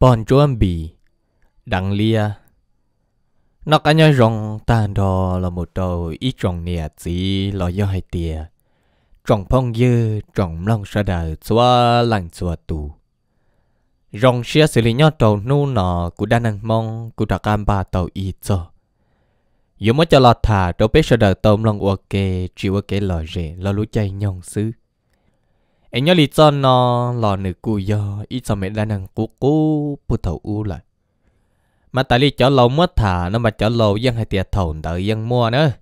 bọn chuẩn bị đăng lia nó cả nhau rong tan đó là một đầu ít trồng nè chỉ là do hai tia trồng phong dư trồng long sa đờ xóa lăng xóa tù rong xia xử lý nhau đầu nu nọ của đa năng mong của đặc cam ba tàu ít cho dù mới cho lọt thả đâu biết sa đờ tôm lòng ok chịu ok lò rể lo lũ chay nhong xứ anh nhớ lý do nó lò nữ cụ do ít cho mẹ đang năng cú cú bù thầu u lại mà tại lý chó lâu mất thả nó mà chó lâu dân hay tiệt thầu đợi dân mua nữa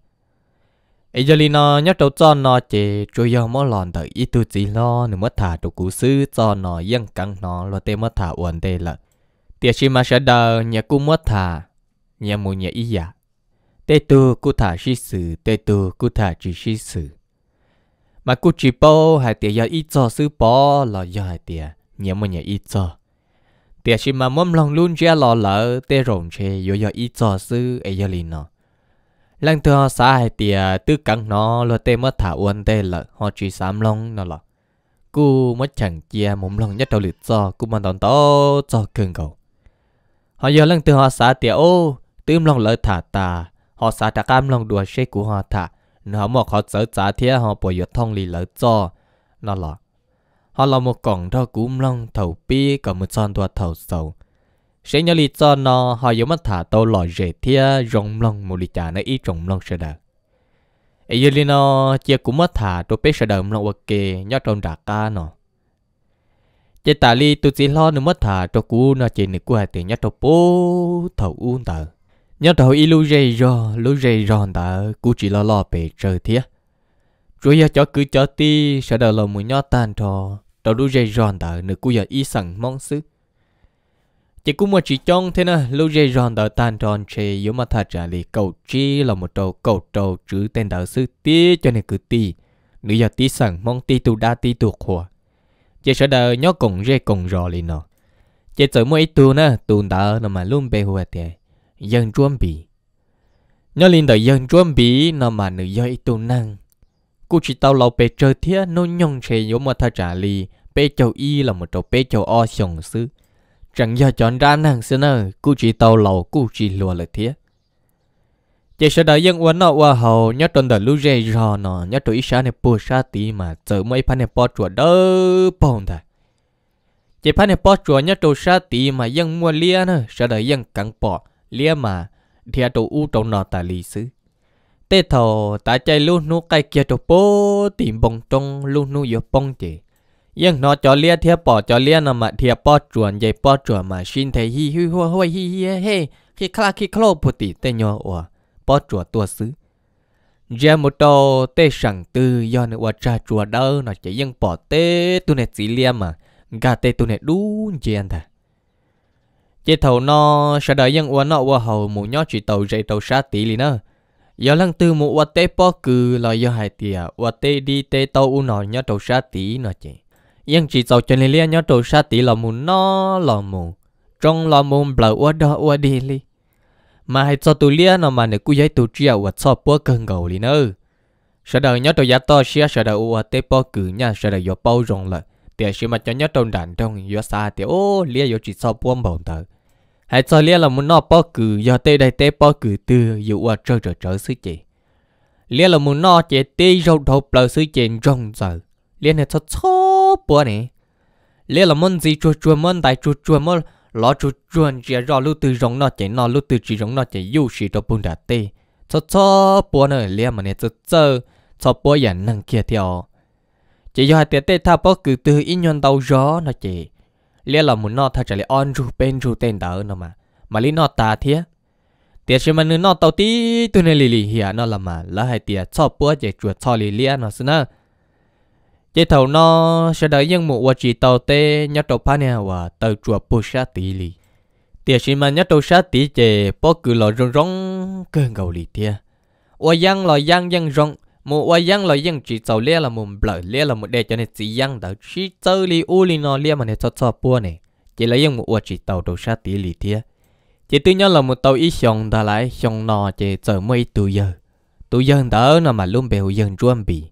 ấy giờ lý nó nhớ trâu cho nó chỉ trôi do mỗi lòn đợi ít tu chỉ lo nữa mất thả đồ cú sư cho nó dân căng nó lo tê mất thả uẩn tê lợ tiệt chi mà sẽ đờ nhà cú mất thả nhà mù nhà ý giả dạ. tê tu cú thả chi sử tê tu cú thả chỉ sĩ sử mà cô chỉ bảo hai tiền giờ ít cho sư bỏ là giờ hai tiền nhiều mà nhiều ít cho tiền chỉ mà mâm lòng luôn chia lò lỡ tê rồng chê yo giờ ít cho sư ấy giờ liền nó lần thứ xã hai tiền tư cắn nó lo tê mất thả uốn tê lợ họ chỉ sám lòng nó là cô mất chẳng chia mồm lòng nhất đầu lượt cho cô mà đòn to cho cường cầu họ giờ lần thứ họ xã tiền ô tư lòng lỡ thả ta họ xã đã cam lòng đùa chê của họ thả nó một họ sợ giá thế họ bỏ yết thông lì lỡ cho nó là họ là một cổng cho cúm long thầu pi có một son tua thầu sầu sẽ nhớ lý cho nó họ giống mất thả tàu lò rể thia rồng lông một lý trả nó ít rồng lông sẽ đờ ấy giờ nó chia cũng mất thả tôi biết sẽ đờ long ok nhớ trong đà ca nó chỉ tại li tôi chỉ lo nó mất thả tôi cú nó chỉ nửa qua tiền nhớ tôi bố thầu uôn tờ nhớ đầu y lưu rầy rò lu rầy rò đã cú chỉ lo lo bể trời thiệt rồi giờ cho cứ cho ti sẽ đầu lòng một nhớ tàn trò đầu lu rầy rò đã nửa cú giờ y sẵn mong sức chỉ cú mà chỉ trong thế nè lu dây ròn đỡ tàn tròn chê yếu mà thật trả lì cầu chi là một đầu cầu trầu chữ tên đỡ sư tí cho nên cứ ti nữ giờ tí sẵn mong tí tu đa tí tu khổ chỉ sẽ đỡ nhó cổng dây cổng rò lì nọ chỉ sợ mỗi tu nè tu đã nó mà luôn bề hùa tiề dân chuẩn bị. Nhớ linh đời dân chuẩn bị nó mà nữ do ít tu năng. Cô chỉ tao lâu bê chơi thiết nó nhông chế nhớ mà thật trả lì, bê châu y là một trò bê châu o sổng sư. Chẳng giờ chọn ra năng sư nơ, cô chỉ tao lâu cô chỉ lùa lời thiết. Chỉ sợ đời dân uốn nó qua hầu, nhớ tuần đời lưu rê rò nó, nhớ tuổi xa này bùa xa tí mà chở mấy phan này bò chùa đỡ bông thật. Chỉ phan này bò chùa nhớ tuổi xa tí mà dân mua lia nơ, sợ đời dân cắn bỏ. เลี้ยมาเทียตัวอู้ตรงนอตาลีซื้อเตะทอตาใจลูกนูไก่เกียตัวโปติมบงตรงลูกนูยปงเจ ยังนอจอเลียเทียปอจอเลียนมาเทียปอจวนใหญ่ปอจวนมาชินเทฮีฮิหัวหัวฮีเฮเฮคิคลาคิโคลปุติเตยออวะปอจวนตัวซื้อเจมุโตเตสังตือยอนว่าจาจววเดอหนอจะยังปอเตตุเนสีเลียมากาเตตุเนดูเจียนเถอะ chế thầu nó sẽ đợi dân uống nó qua hầu mù nhó chỉ tàu dậy tàu xa tỷ lì nó do lần tư mù qua tế bó cừ là do hai tìa qua tế đi tế tàu u nọ nhó tàu xa tỷ nó chị dân chỉ tàu cho nên lia nhó tàu xa tỷ là mù nó là mù trong là mù bờ qua đó qua đi li mà hai cho tụi lia nó mà nữa cứ giấy tụi chia qua à, cho bó cần gầu lì nó sẽ đợi nhớ tàu giá to xia sẽ đợi ua tế bó cử nha sẽ đợi vô bao rộng lợi tiền xí mà cho nhớ trong đàn trong vô xa thì ô lia vô chỉ sau buông bổng tới hãy cho lia là muốn nọ bao cử do tê đây tê bao cử từ dụ ở trời trời trời sư chị lia là muốn nọ chị tê râu đầu bờ sư chị rong giờ lia này cho chó bữa này lia là muốn gì chua chua muốn đại chua chua muốn lo chua chua chị rò lúc từ rong nọ chị nọ lúc từ chỉ rong nọ chị yêu sĩ đâu bùn đã tê cho cho bữa này lia mà này cho cho cho bữa giờ năng kia theo chỉ do hai tê tê tha bao cử từ ít nhon đầu gió nọ chị lia là muốn nó thật chả là on ru bên ru tên đỡ nó mà mà lý nó ta thế tiệt chứ mà nó nó tàu tí tụi này lì lì hiểu nó là mà là hai tiệt cho bữa chạy chuột cho lì lì nó xin nữa chế thầu nó sẽ đợi những một quả chỉ tàu tê nhớ tàu pan nè và tàu chuột bù sa tí lì tiệt chứ mà nhớ tàu sát tí chạy bỏ cứ lò rong rong cơn gầu lì tiệt và giang lò giang giang rong một vài dân là dân chỉ tàu lia là một bờ lia là một đề cho nên chỉ dân đó chỉ tàu li u li nó lia mà này cho cho bua này chỉ là dân một vài chỉ tàu đầu sát tỷ lì thia chỉ tư nhân là một tàu ít xong đã lại xong nọ chỉ chờ mấy tù giờ tù giờ đó là mà luôn bèo dân chuẩn bị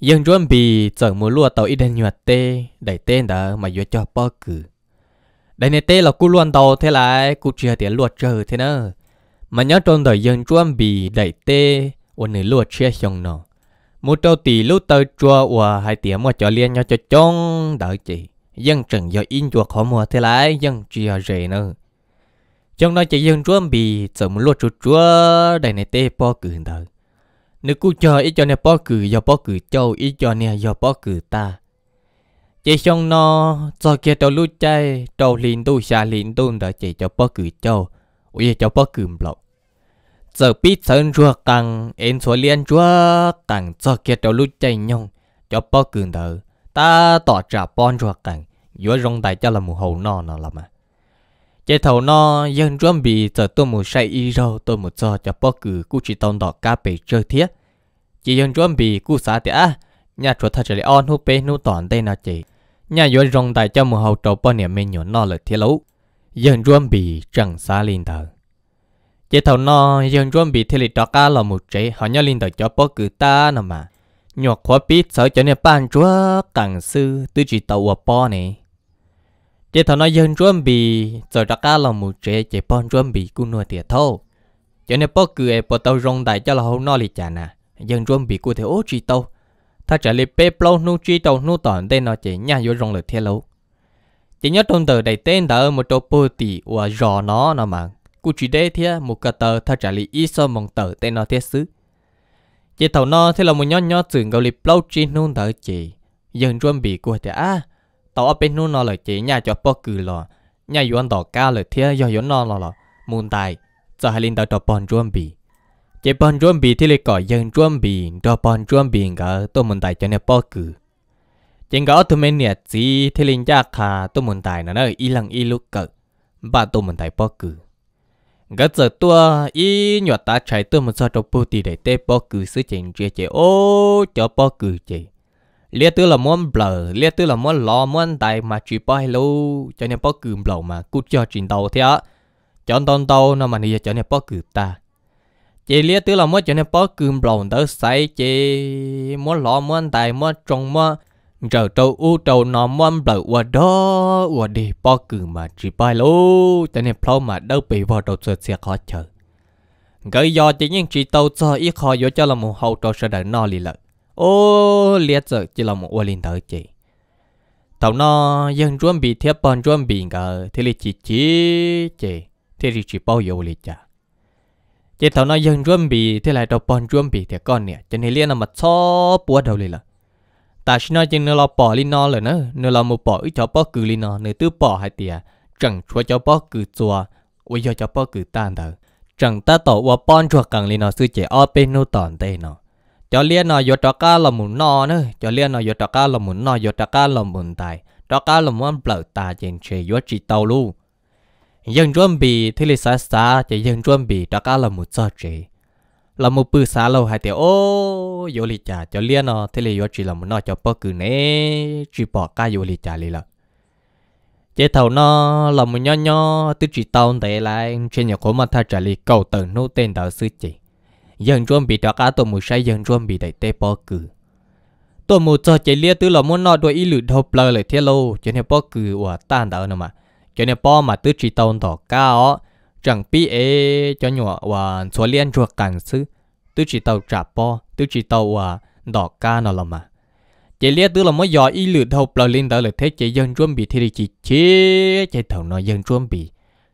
dân chuẩn bị chờ một lúa tàu ít đến nhuệt tê đẩy tên đó mà vừa cho bao cử đây này tê là cú luôn tàu thế lại cú chia tiền lúa chờ thế nữa mà nhớ trong đời dân chuẩn bị đẩy tê วันนี้ลัวเชี่ยชงเนาะมูเจ้าตีลูกเตอจัวว่าให้เตี๋ยมัวจอเลียนยอจอจงเดอจียังจึงยออินจัวขอมัวเท่าไรยังเจียเรเนาะจงน้อยจะยังร่วมบีจะมูลัวจุจัวได้ในเต้ป้อกืนเดอนึกกูจออีจอเนี่ยป้อกือยอป้อกือเจ้าอีจอเนี่ยยอป้อกือตา chị xong nó cho kia tàu lú chay tàu liền tu xa liền tu đã chị cho bó cử châu ủa cho bó cử lộc giờ biết sơn rùa càng em số liên rùa càng cho kia đầu lúc chạy nhông cho bao cường đỡ ta tỏ trả bon rùa càng giữa rong đại cho là mù hầu nọ nọ là mà chạy thầu nọ dân chuẩn bị giờ tôi mù say y râu tôi mù cho cho bao cử cú chỉ tông đỏ cá bể chơi thiết chỉ dân chuẩn bị cú xả thì à nhà chùa thật là on húp bê nu tòn đây nọ chị nhà giữa rong đại cho mù hầu trâu bao niệm mình nhổ nọ lợi thiết lấu dân chuẩn bị chẳng xa lên thở chế thầu nó dân chuẩn bị thế lịch đó cả là một chế họ nhớ linh đầu cho bó cử ta nè mà nhọc khó biết sợ cho nên ban chúa càng sư tư chỉ tàu ở bó này chế thầu nó dân chuẩn bị giờ đó cả là một chế chế bọn chuẩn bị cũng nuôi tiệt thâu cho nên bó cử ấy e bó tàu rong đại cho là hậu nó lịch chả nè dân chuẩn bị của thế ô chỉ tàu ta trả lời bê plau nu chỉ tàu nu tòn tên nó chế nhà vô rong lịch thế lâu chỉ nhớ trong tờ đầy tên đã ở một chỗ bô tỷ và giò nó nè mà cú chỉ đây thì một cái tờ thà trả lý ít so mong tờ tên nó thiết sứ, chị thầu nó thì là một nhon nhon trưởng gầu lip lâu chi nôn thở chị, dân chuẩn bị của thì à tàu ở bên nôn nó là chỉ nhà cho bao cử lò nhà yêu ăn đỏ cao là thế do yếu nó lò lò muốn tài giờ hai linh tàu cho bọn chuẩn bị chị bọn chuẩn bị thì lại có dân chuẩn bị cho bọn chuẩn bị cả tôi muốn tài cho nên bao cử chị có tụi mình nhẹ gì thì linh gia khả tôi muốn tài nó nơi y lăng y lúc cỡ và tôi muốn tài bao cử gắt giờ tua y nhọt ta chạy tua một sao trâu tì để tê bao cử sự chỉnh chia chế ô cho bao cử chế lia tư là muốn bờ lia tư là muốn lo muốn tài mà chỉ bao lâu cho nên bao cử bờ mà cút cho trình đầu thế á chọn đòn đầu nó mà này cho nên bao cử ta chế lia tư là muốn cho nên bao cử bờ đỡ say chế muốn lo muốn tài muốn trông muốn giờ trâu u tàu nó mâm bờ qua đó qua đi bỏ cử mà chỉ bay lô cho nên plau mà đâu bị vào tàu sượt xe khó chờ cái do chỉ những chỉ tàu cho ít khó vô cho là một hậu trâu sẽ đợi nó lì lợi, ô liệt giờ chỉ là một ô linh đợi chị tàu nó dân chuẩn bị thiết bọn chuẩn bị ngờ thì lì chỉ chỉ chị thì lì chỉ bao nhiêu lì chả chị tàu nó dân chuẩn bị thì lại tàu bọn chuẩn bị thì con nè cho nên liên là mà cho búa đầu lì lợi ta xin nói chừng nó lo bỏ linh nó rồi nữa nó lo một bỏ ít cho bỏ cử linh nó nữa tứ bỏ hai tiền chẳng chúa cho bỏ cử chùa ôi giờ cho bỏ cử tan thở chẳng ta tổ qua bon chùa cần linh nó sư chế ở bên nó tòn tê nó cho liên nó vô cho cá là muốn no nữa cho liên nó vô cho cá là muốn no vô cho cá là muốn tài cho cá là muốn bờ ta trên chế vô chỉ tàu luôn dân chuẩn bị thì lịch xa xa chỉ dân chuẩn bị cho cá là một giờ chế là một bự xá lâu hai tiểu ô yo li chả cho liên nó thế là yo chỉ là một nó cho bơ cử nè chỉ bỏ cả yo li chả li là chế thầu nó là một nho nho tư chỉ tao để lại trên nhà của mặt tha trả li cầu tờ nô tên đạo sư chỉ Dân chuẩn bị đó cả tổ mù say dân chuẩn bị để tế bơ cử tổ mù cho chế lia tư là muốn nó đuổi ý lử đột lờ lại thế lâu cho nên bơ cử của tan đạo nữa mà cho nên bơ mà tư chỉ tao đỏ cao chẳng bị ế cho nhỏ và số liên chuộc cảnh sư tôi chỉ tàu trả po tôi chỉ tàu và đỏ ca nó là mà chế liên tôi là mới dò y lửa thầu là lên đó là thế chế dân chuẩn bị thì chỉ chế chế thầu nó dân chuẩn bị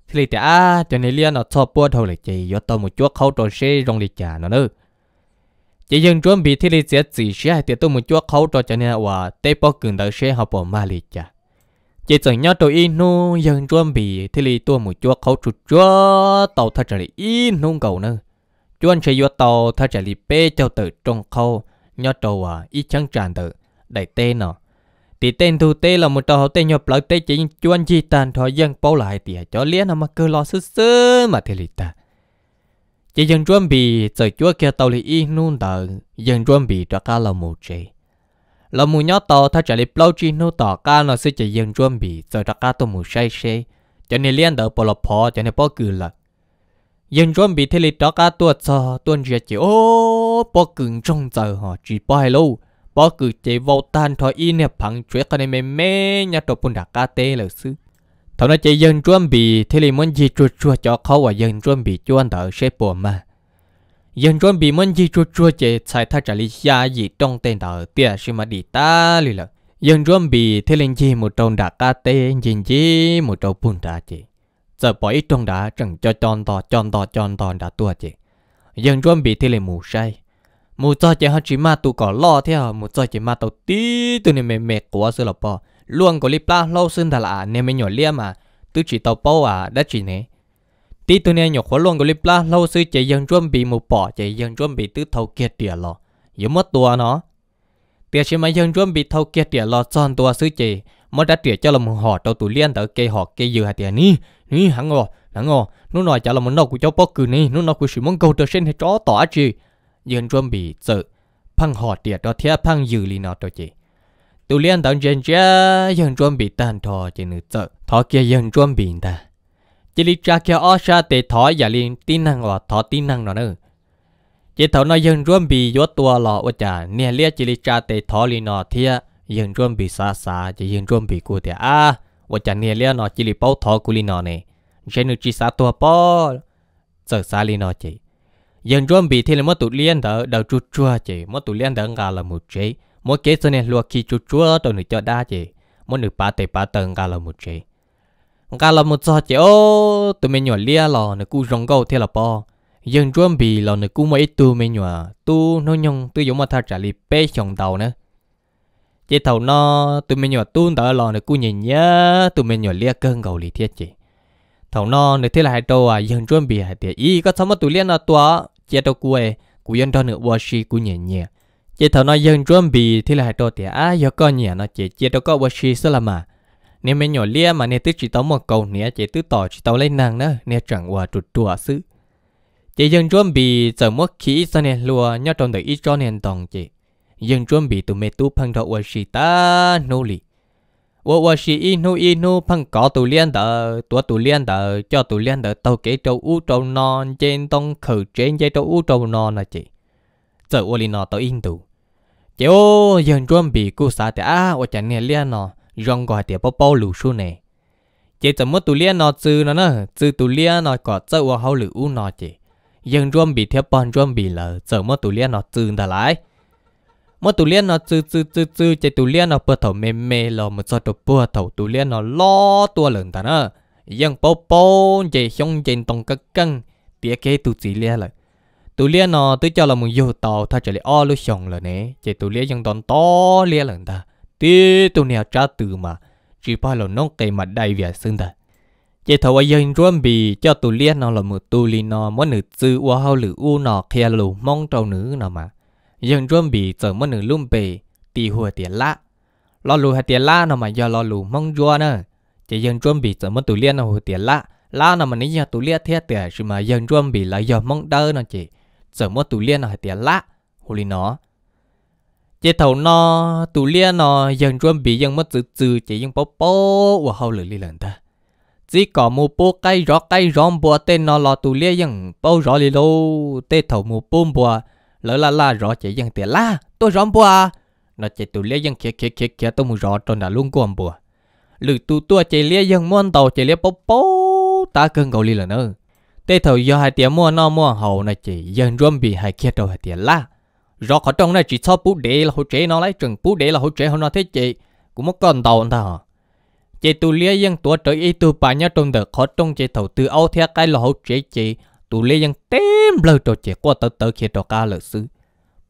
thì là à cho nên liên nó cho bữa thầu là chế do tàu một chuột khâu trò xe rong lịch trả nó nữa chế dân chuẩn bị thì là sẽ chỉ xe thì tàu một chuột khâu trò cho nên là tế bao cường đỡ xe học bỏ ma liền trả chỉ chẳng nhớ tôi in nu dân chuẩn bị thì li tôi một chúa khẩu chuột chúa tàu thật trở lại in nung cầu nữa chuẩn sẽ vô tàu thật trở lại bê cho tự trong khâu nhớ tàu à ít chẳng tràn tự đại tên nọ thì tên thu tê là một tàu tên nhập lại tê chỉ chuẩn chỉ tàn thọ dân bao lại thì cho liên nó mà cứ lo sứ sứ mà thì li ta chỉ dân chuẩn bị trời chúa kia tàu li in nung tờ dân chuẩn bị cho cả là một chế lo mu nhỏ to thay trở lại bao chi nô tỏ ca nó sẽ chỉ dừng chuẩn bị rồi đặt ca tôi mu say say cho nên liên đỡ bỏ lọ phò cho nên bỏ cử là dừng chuẩn bị thế lịch đó ca tôi cho tôi chỉ chỉ ô bỏ cử trong giờ họ chỉ bỏ hai lâu bỏ cử chỉ vô tan thôi in nè phẳng chuyện cái này mê mê nhà tôi bún đặt ca tê là sư thằng nó chỉ dừng chuẩn bị thế lịch muốn gì chua chua cho khó và dừng chuẩn bị cho anh đỡ sẽ bỏ mà dân chuẩn bị mình chỉ chua chua chế sai thay trả lý giá gì trong tên đó tia xí mà đi ta lì lợ dân chuẩn bị thế lên chi một trâu đá ca tê yên chi một trâu bún đá chế giờ bỏ ít trong đã chẳng cho chọn to chọn to chọn to đá tua chế dân chuẩn bị thế lên mù say mù cho chế hết chỉ mà tụ có lo theo mù cho chế mà tàu tí tụ này mệt mệt quá sự là bỏ luôn có lý ba lâu xin thà là nè mới nhỏ lia mà tụ chỉ tàu bao à đã chỉ nè tí tu nè nhọc khó luôn của lip la lâu sư chạy dân chuẩn bị một bỏ chạy dân chuẩn bị tứ thâu kia địa lò yếu mất tua nó tiếc chỉ mà dân chuẩn bị thâu kia địa lò chọn tua sư chạy mà đã tiếc cho là một họ đầu tụ liên tới kê họ kê dừa hạt tiền ní ní hắn ngò hắn ngò nó nói chả là một nọ của cháu bóc cừ ní nó nói của sư môn cầu trở sen hay chó tỏ chi dân chuẩn bị sợ phăng họ tiếc đó thế phăng dừa lì nọ cho chị tụ liên tới dân cha dân chuẩn bị tàn thò chỉ nữ sợ thọ kia dân chuẩn bị ta chỉ li cha kia ở xa để thọ giả liền tin năng là thọ tin năng nữa chỉ thọ nói dừng ruộng bị vô tua lọ ở chả nè lia chỉ li cha để thọ liền nó thia dừng ruộng bị xa xa chỉ dừng ruộng bị cụ thì à ở chả nè lia nó chỉ li bao thọ cụ liền nó này trên nước chỉ xa tua bao sợ xa liền nó chỉ dừng ruộng bị thì là mất tụ liên thở đầu chua chua chỉ mất tụ liên thở ngà là một chế mỗi kế số này luộc khi chua chua tôi nửa cho đa chỉ mỗi nửa ba tệ ba tầng ngà là một chế cả là một số chế ô tụi mình nhỏ lia lò nó cú rong câu thế là po dân chuẩn bị lò nó cú mấy tụi mình nhỏ tu nó nhung tụi giống mà thà trả li bê chồng tàu nữa chế tàu nó tụi mình nhỏ tu tàu lò nó cú nhìn nhớ tụi mình nhỏ lia cơn cầu lì thiết chị thầu nó nếu thế là hai đầu à dân chuẩn bị hai tiệt, ý có sao mà tụi lia là tua chế đầu cuối cú dân cho nữa qua xí cú nhẹ nhẹ chế thầu nó dân chuẩn bị thế là hai đầu tiệt à giờ có nhẹ nó chế chế đầu có qua xí sao là mà nếu mình nhỏ lia mà nè tức chỉ tao một câu nè chỉ tức tỏ chỉ tao lấy nàng nữa nè chẳng qua trụt trùa xứ chỉ dân chuẩn bị chờ mất khí sao nè lùa nhớ trong đời ít cho nè tòng chỉ dân chuẩn bị tụi mẹ tu phăng thọ qua sĩ ta nô lì qua qua sĩ y nô y nô phăng cỏ tụi liên tờ tụi tụi liên tờ cho tụi liên tờ tao kể trâu u trâu non trên tông khử trên dây trâu u trâu non là chị giờ qua lì nọ tao in tụ chị ô dân chuẩn bị cô sa thì à qua chẳng nè liên nọ rong gọi tiệp bao bao lù số này chỉ tầm mất tù lia nọ chứ nó nữa chứ tù lia nó có chơi vào hào lử u nọ chỉ dân rôm bị theo bọn rôm bị lờ giờ mất tù lia nọ chứ ta lại mất tù lia nó chứ chứ chứ chứ chỉ tù lia nó bơ thầu mê mê lò một số tù bơ thầu tù lia nọ lo tua lần ta nữa dân bao bao chỉ không chỉ tông cất căng, tiếc cái tù chỉ lia lại tụ lia nọ tự cho là một dù tàu tha trở lại o lu xong là nè chỉ tụ lia dân đòn to lia lần ta tí tu nè trả từ mà chỉ phải là nông cây mà đầy vẻ xưng ta chỉ thầu ai dân ruộng bì cho tu liên nó là một tu li nó mỗi nữ tư qua hao lử u nó kia lù mong trâu nữ nó mà dân ruộng bì giờ mỗi nữ lùm bì tì hùa tiền lá lo lù hay tiền lá nó mà do lo lù mong do nữa chỉ dân ruộng bì giờ mỗi tu liên nó hùa tiền lá lá nó mà nãy giờ tu liên thiệt tiền rồi mà dân ruộng bì lại do mong đỡ nó chỉ giờ mỗi tu liên nó hay tiền lá hùa li nó chế thầu nó tù lia nó dần chuẩn bị dần mất từ từ chỉ dần bó bó và hậu lửa li lần ta chỉ có mua bó cây rõ cây rõ bùa tên nó là tù lia dần bao rõ li lô tê thầu mua bó bùa lỡ là là rõ chỉ dần tiền la tôi rõ bùa nó chỉ tù lia dần kia kia kia kia tôi mua rõ tròn đã luôn quan bùa lửa tù tua chỉ lia dần muốn tàu chỉ lia bó bó ta cần cầu li lần ơ. tê thầu do hai tiếng mua nó mua hậu này chỉ dần chuẩn bị hai kia đầu hai tiền la rõ khỏi trong này chỉ cho bú đế là hỗ trợ nó lấy chừng bú đế là hỗ trợ họ nó thế chị cũng mất con tàu ta hả chị tụ lia dân tuổi trời y tụ bà nhá trong đợt khó trong chị thầu từ âu theo cái là hỗ trợ chị tụ lia dân tém lơ cho chị qua tới tới khi trò ca lợi sư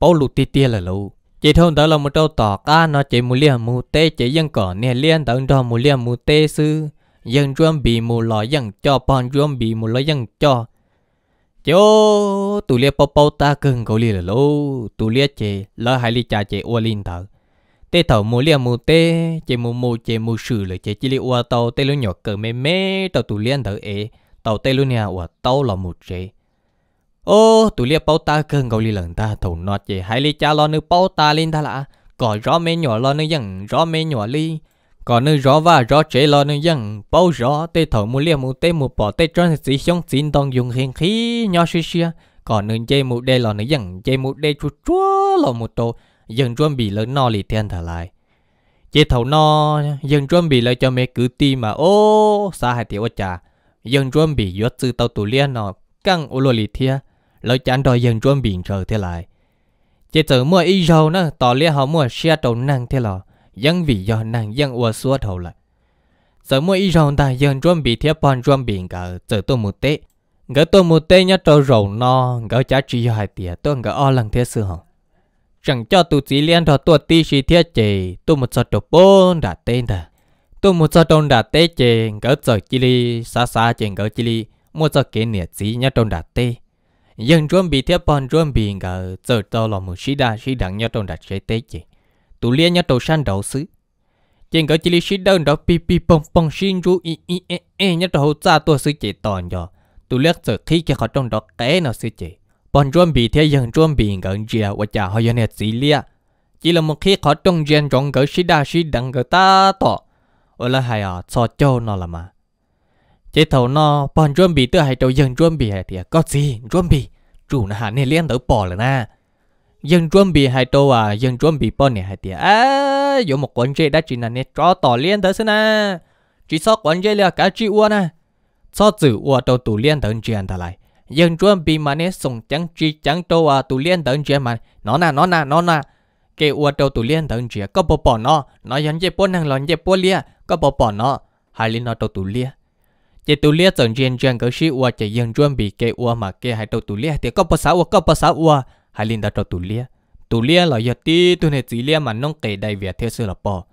bao lụ ti tia là lụ chị thôn đó là một trâu tỏ ca nó chị mù lia mù tê chị dân cỏ nè liên tận đó mù lia mù tê sư dân ruộng bị mù lò dân cho bọn ruộng bị mù lò dân cho Yo, tụi lia bao bao ta cần gọi lia là lô, tụi lia chè, lo hai lia cha chè ua lin thở. Tê thở mua lia mua tê, chè mua mua chè mua sử lời chè chỉ li ua tàu tê lô nhỏ cờ mê mê, tàu tụi lia thở ế, tàu tê lô nhà ua tàu là một chè. Ô, tụi lia bao ta cần gọi lia lần ta thầu nọt chè, hai lia cha lo nữ bao ta lin ta lạ, gọi rõ mê nhỏ lo nữ dặn rõ mê nhỏ li còn nơi rõ và rõ chế lo nơi dân bao rõ tê thổ mu liêm mu tê mu bỏ tê trơn sĩ xong xin đòn dùng hiền khí nhỏ xí xia còn nơi chê mu đê lo nơi dân chê mu đê chú chúa lo mu tô dân chuẩn bị lớn no lì thiên thở lại chê thầu no dân chuẩn bị lại cho mẹ cứ ti mà ô xa hai tiểu cha dân chuẩn bị yết sư tàu tù liên nó căng ô lo lì thiên lời chán đòi dân chuẩn bị chờ thế lại chê thử mua y dầu nữa tỏ liên họ mua xe trầu năng thế lò dân vì do nàng dân ua xua thầu lại giờ mua y rồng ta dân chuẩn bị thiết bọn chuẩn bị cả giờ tôi một tê gỡ tôi một tê nhá trâu rồng no gỡ giá trị hai tiền tôi gỡ o lần thiết sự hồng chẳng cho tụ chỉ liên thọ tôi tí sĩ thiết chỉ tôi một sợ đồ bốn đã tên ta tôi một sợ đông đã tê chỉ gỡ giờ chỉ li xa xa chỉ gỡ chỉ li mua sợ kỹ nhiệt chỉ nhá đông đã tê dân chuẩn bị thiết bọn chuẩn bị gỡ giờ tôi là một sĩ đa sĩ đẳng nhá đông đã chế tê chỉ tụ liên nhá tàu san đầu xứ trên cái chỉ lý sĩ đơn đó pi pi pong pong xin ru i i e e nhá tàu cha tua sư chỉ toàn giờ tụ liên sợ khi cái họ trong đó té nó sư chế, bọn chuẩn bị theo dân chuẩn bị gần giờ và chả họ dân chỉ lia chỉ là một khi họ trong gian trong cái sĩ đa sĩ đằng cái ta tọ ở là hay à cho châu nó là mà chế tàu nó bọn chuẩn bị tới hay tàu dân chuẩn bị hay thì có gì chuẩn bị chủ nó hà nên liên tới bỏ là na dân chuẩn bị hai tô à dân chuẩn bị bao nhiêu hai tiền à 有么关键的只能你找到练的是呢，至少关键了该只我呢，操子我都都练得这样的来，dân chuẩn bị mà 你送 chẳng chỉ chẳng tô à 都练得这嘛，nó mà, nó nè nó nó cái liên có bỏ bỏ nó nó dân 这不能乱这不练，个不 bỏ nó hai linh nó 都都练。chỉ tu lia tận trên trên cái sự ua chỉ dân chuẩn bị cái ua mà cái hai đầu tu lia thì có bao sáu ua có bao sáu ua hai linh đã cho tù lia tù lia là giờ tí tụ này chỉ lia mà nông kể đại việt theo sự là bỏ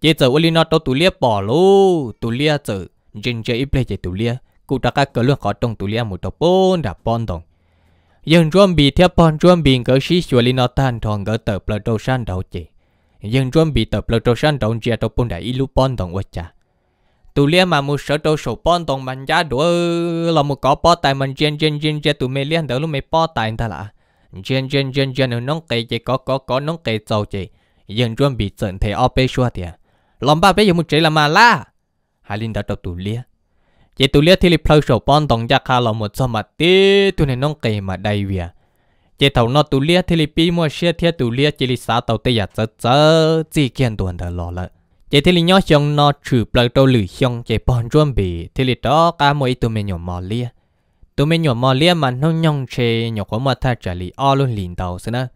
chỉ chờ uli nó cho tù lia bỏ luôn, tù lia chờ trên chơi ít chơi tù lia cụ đã các cỡ luôn khó trong tù lia một tập bốn đã bon đồng dân chuẩn bị theo bọn chuẩn bị cỡ sĩ xua uli nó tan thòn cỡ tờ lợt đầu san đầu chỉ dân chuẩn bị tờ lợt đầu san đầu chia tập bốn đã ít lúc bon đồng quá cha tù lia mà một sở đầu sổ bon đồng mình giá đũa là một có bỏ tài mình trên trên trên trên tụ mày liên đỡ lúc mày bỏ tài ta là gen gen gen gen nong cây chỉ có có có nong cây sầu chỉ dân chuẩn bị sẵn thế ở bên xua thì à. lòng ba bây giờ một chế là mà la hai linh đã đọc tủ lia chỉ tu lia thì lịch phơi sầu pon tổng gia kha là một số mặt tí tu này nông cây mà đầy việc à. chỉ thầu nó tu lia thì lịch pi mua xe thiệt tu lia chỉ lịch xã tàu tây giặt sớ sớ chỉ kiện tuần thờ lò lợ chỉ thì lịch nhớ xong nó trừ phơi tàu lử xong chỉ bon chuẩn bị thì lịch đó cả mỗi tụi mình nhỏ mò lia tụi mình nhỏ mò lia mà nông nhong chê nhỏ có mà tha trả lý o luôn liền đầu xí nè,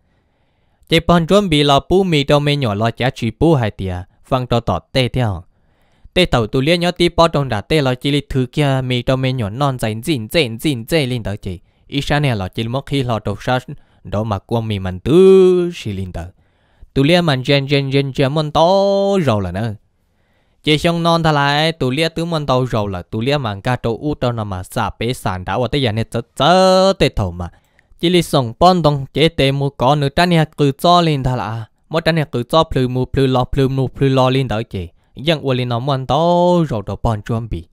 chế bọn chuẩn bị lò bú mì đâu mình nhỏ lò chả chỉ bú hai tia phăng cho tọt tê theo tê tàu tụi lia nhỏ tí bỏ trong đá tê lò chỉ lý thứ kia mì đâu mình nhỏ non dành dịn dịn dịn dịn lên đầu chị ý xa nè lò chỉ mất khi lò đầu xa đó mà qua mì mình tứ xì lên đầu tụi lia mình gen gen gen gen món to rồi là nữa chỉ xong non thà lại tụ lia tứ môn tàu rồi là tụ lia mang cá trâu u tàu nằm mà xả bể sàn đã và tới giờ này chớ chớ tê thầu mà chỉ li sòng bon đồng chế tê mu có nửa trái này cứ cho lên thà là mỗi trái này cứ cho plư mu plư lo plư mu plư lo lên đỡ chị dân uo lên nó môn tàu rồi đó bon chuẩn bị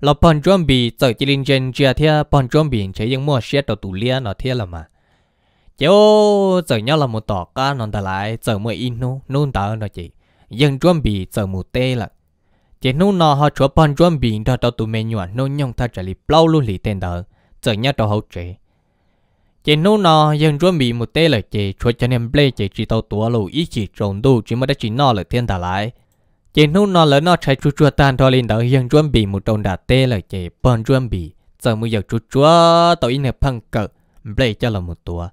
là bon chuẩn bị giờ chỉ lên trên chia thia bon chuẩn bị chế dân mua xe tàu tụ lia nó thia là mà chỗ giờ nhau là một tọt cá non thà lại giờ mới in nu nu tàu nó chị dân chuẩn bị giờ một tê là chỉ nô nọ họ chúa ban chuẩn bị đó đầu tụi mình nhọn nô nhong ta trả lời bao luôn lì tên đó giờ nhớ đó hậu chế chỉ nô nọ dân chuẩn bị một tế là chỉ chúa cho nên ble chỉ chỉ đầu tua lù ý chỉ trộn đủ chỉ mới đã chỉ nọ là tên đó lại chỉ nô nọ là nọ chạy chúa chúa tan thôi lên đó dân chuẩn bị một đồng đà tế là chỉ ban chuẩn bị giờ mới giờ chúa chúa tàu in hợp phăng cỡ ble cho là một tua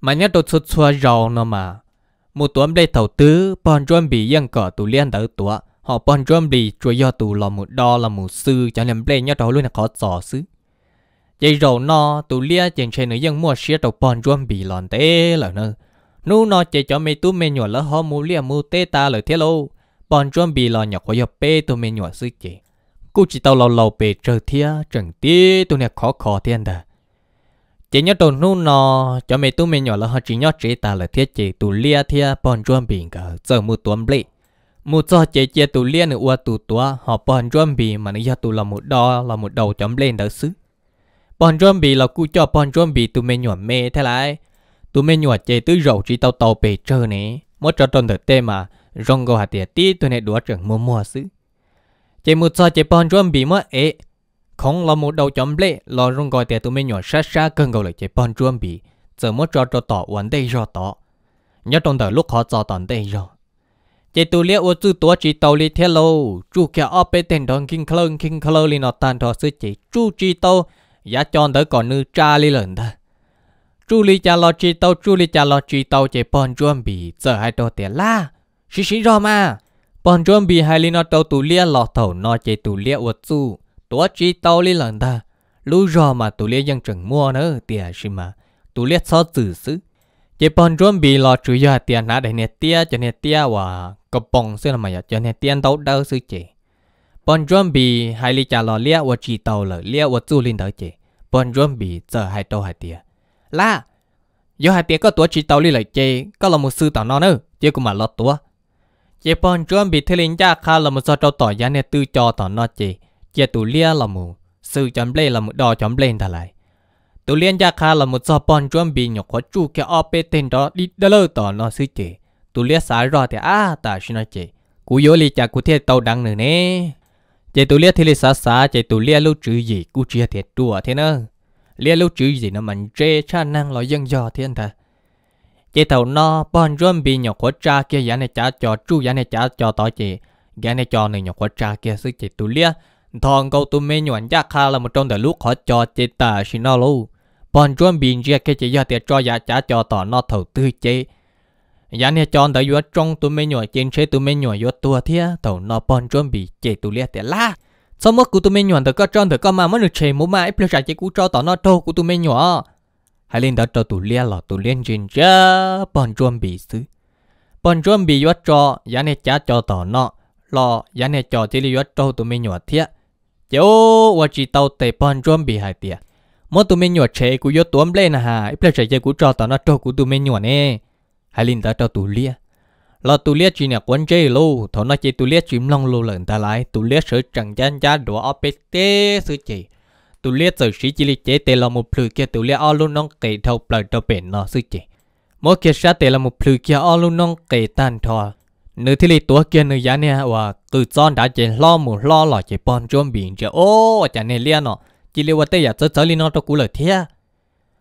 mà nhớ đồ chúa chúa rầu nó mà một tuần đây thầu tứ bọn chuẩn bị dân cỏ tụ liên đầu tua họ bọn drum đi chúa do tù là một đo là một sư chẳng làm ple nhau đó luôn là khó giỏ sư vậy rồi nó tù lia trên trên nữa mua xe đầu bọn drum bị lòn té là nơ nu nó chạy cho mấy tu mê nhỏ lỡ họ mua lia mua tê ta lời thế lâu bọn drum bị lòn nhỏ có dập bê tu mê nhỏ sư chị cú chỉ tao lâu lâu bê trời thia chẳng tía tu nè khó khó thiên đà chỉ nhớ đầu nu nó cho mấy tu mê nhỏ lỡ họ chỉ nhau chạy ta lời thiết chị tù lia thia bọn drum bị cả giờ mua tuần blake một cho chế chế tụ liên ở tụ tua họ bọn chuẩn bị mà nó tụ là một đo là một đầu chấm lên đó xứ bọn chuẩn bị là cu cho bọn chuẩn bị tụ mê nhuận mê thế lại tụ mê nhuận chế tứ rậu chỉ tàu tàu bề trơ nè mất cho tròn thực tế mà rong gò hạt tiệt tí tụi này đùa trưởng mua mua xứ chế một cho chế bọn chuẩn bị mất ế không là một đầu chấm lên là rong gò tiệt tụ mê nhuận sát sát cần gò lại chế bọn chuẩn bị giờ mất cho cho tỏ vấn đề rõ tỏ nhớ trong đời lúc họ cho tận đây rồi chế tu liệt ô chữ tua chỉ tàu li thế lâu chú kia ở bên tên đòn kinh khơi kinh khơi li nó tan thọ sư chỉ chú chỉ tàu giá chọn tới còn nữ cha li lần ta chú li cha lo chỉ tàu chú li cha lo chỉ tàu chế bọn chuẩn bị giờ hai đồ tiền la xí xí rồi mà bọn chuẩn bị hai li nó tàu tu liệt lọ thầu nó chế tu liệt ô chữ tua chỉ tàu li lần ta lú rồi mà tu liệt dân chẳng mua nữa tiền xí mà tu liệt sao tử sự chế bọn chuẩn bị lo chủ yếu tiền nã để nét cho nét tia và có bông xưa là mà à, cho nét tiền đâu đâu sư chế bọn chuẩn bị hai lý lo lia và chỉ tàu lợ lia và du linh tới chế bọn chuẩn bị hai tàu hai tia là do hai tia có tuổi chỉ tàu li lại chế có là sư tàu non nữa chế cũng mà lo tuổi chế bọn chuẩn bị thế khá là một số trâu tỏi giá nét tư cho tàu non chế chế tụ lia là một sư chấm lên là một chấm lên thà lại ตัวเลี้ยนจาคาละมุดซอปอนจวนบีหยกขอจูแกออเปเต็นดอดิเดลต่อนอซิเจตัวเลี้ยสายรอแต่อาตาชินาเจ กูโยลีจากกูเทียเตาดังหนึ่งเน่เจตัวเลี้ยเทเลสาสาเจตัวเลี้ยลูกจือยีกูเชียเทียตัวเทเนอเลี้ยลูกจือยีนะมันเจชานั่งลอยยังยอเทียนเถอะเจเตานอปอนจวนบีหยกขอจ้าเกียยันในจ้าจอจูยันในจ้าจอต่อเจยันในจอหนึ่งหยกขอจ้าเกียซึ่งเจตัวเลี้ยทองเกาตัวเมยหยวนยาคาละมุดจงแต่ลูกขอจอเจตาชินาลู bọn chuẩn bị ra cái chỉ do tiệt cho giả trả cho tỏ nó thầu tư chế giả này chọn tới vừa trong tụi mình nhỏ trên chế tụi mình nhỏ vừa tua thia thầu nó bọn chuẩn bị chế tụi liệt tiệt la sau mất của tụi mình nhỏ tới có chọn tới có mà mới được chế mua mà ít bây giờ chỉ cho tỏ nó đâu của tụi mình nhỏ hãy lên đó cho tụi liệt là tụi liệt trên chớ bọn chuẩn bị xứ bọn chuẩn bị vừa cho giả này trả cho tỏ nó lo giả này cho chỉ liệt vừa cho tụi mình nhỏ thia chỗ và chỉ tàu tệ bọn chuẩn bị hai tiệt มตุเมนยวเฉกูยตัวมเลนะฮะอิปเลจะกูจอตอนนัตกูตุเมนยวเน่ฮลินตาตุเลียลาตุเลียจีเนี่ยควนเจลูถอนาเจตุเลียจิมลองลูเลนตาไลตุเลียเสจังจันจาดัวอเปเตสุจีตุเลียเสือชีจิลิเจเตลามุพลือเกตุเลียอลุน้องเกเท่าเปล่าตเป็นนอสุจีมอเกชาเตลามุพลือเกอลุน้องเกตันทอเนื้อที่ลีตัวเกียนเนยาเนี่ยว่ากือซ้อนดาเจนล้อหมูล้อหล่อเจปอนจอมบินเจโอจะเนเลียนเนาะ chỉ liệu tê giờ tới tới li nó cho cú lời thế